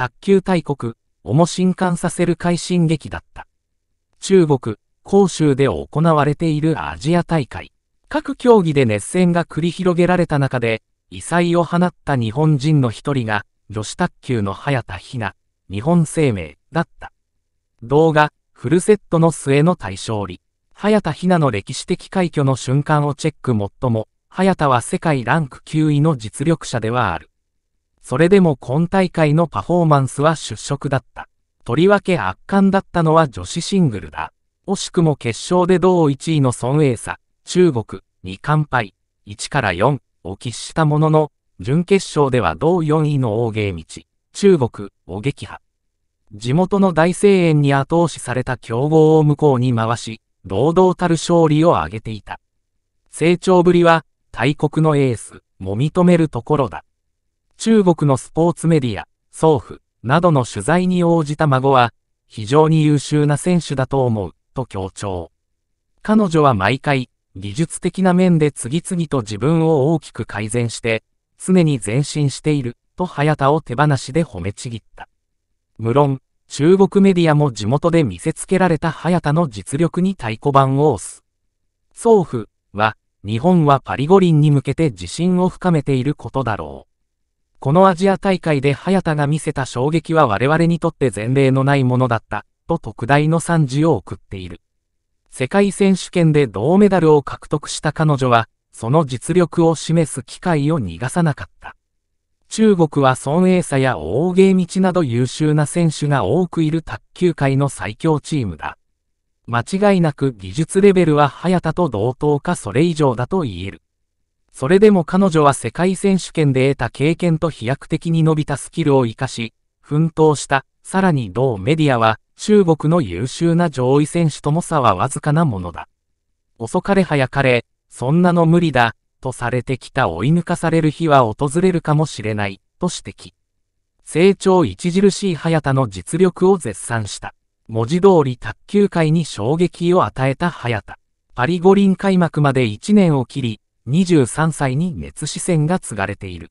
卓球大国、をも震撼させる快進撃だった。中国、広州で行われているアジア大会。各競技で熱戦が繰り広げられた中で、異彩を放った日本人の一人が、女子卓球の早田ひな、日本生命、だった。動画、フルセットの末の対象利。早田ひなの歴史的快挙の瞬間をチェック最も、早田は世界ランク9位の実力者ではある。それでも今大会のパフォーマンスは出色だった。とりわけ圧巻だったのは女子シングルだ。惜しくも決勝で同1位の孫英差、中国、2完敗、1から4を喫したものの、準決勝では同4位の大芸道、中国を撃破。地元の大声援に後押しされた強豪を向こうに回し、堂々たる勝利を挙げていた。成長ぶりは、大国のエース、も認めるところだ。中国のスポーツメディア、総府などの取材に応じた孫は、非常に優秀な選手だと思う、と強調。彼女は毎回、技術的な面で次々と自分を大きく改善して、常に前進している、と早田を手放しで褒めちぎった。無論、中国メディアも地元で見せつけられた早田の実力に太鼓判を押す。総府は、日本はパリ五輪に向けて自信を深めていることだろう。このアジア大会で早田が見せた衝撃は我々にとって前例のないものだった、と特大の賛辞を送っている。世界選手権で銅メダルを獲得した彼女は、その実力を示す機会を逃がさなかった。中国は孫英佐や大芸道など優秀な選手が多くいる卓球界の最強チームだ。間違いなく技術レベルは早田と同等かそれ以上だと言える。それでも彼女は世界選手権で得た経験と飛躍的に伸びたスキルを活かし、奮闘した。さらに同メディアは、中国の優秀な上位選手とも差はわずかなものだ。遅かれ早かれ、そんなの無理だ、とされてきた追い抜かされる日は訪れるかもしれない、と指摘。成長著しい早田の実力を絶賛した。文字通り卓球界に衝撃を与えた早田。パリ五輪開幕まで1年を切り、23歳に熱視線が継がれている。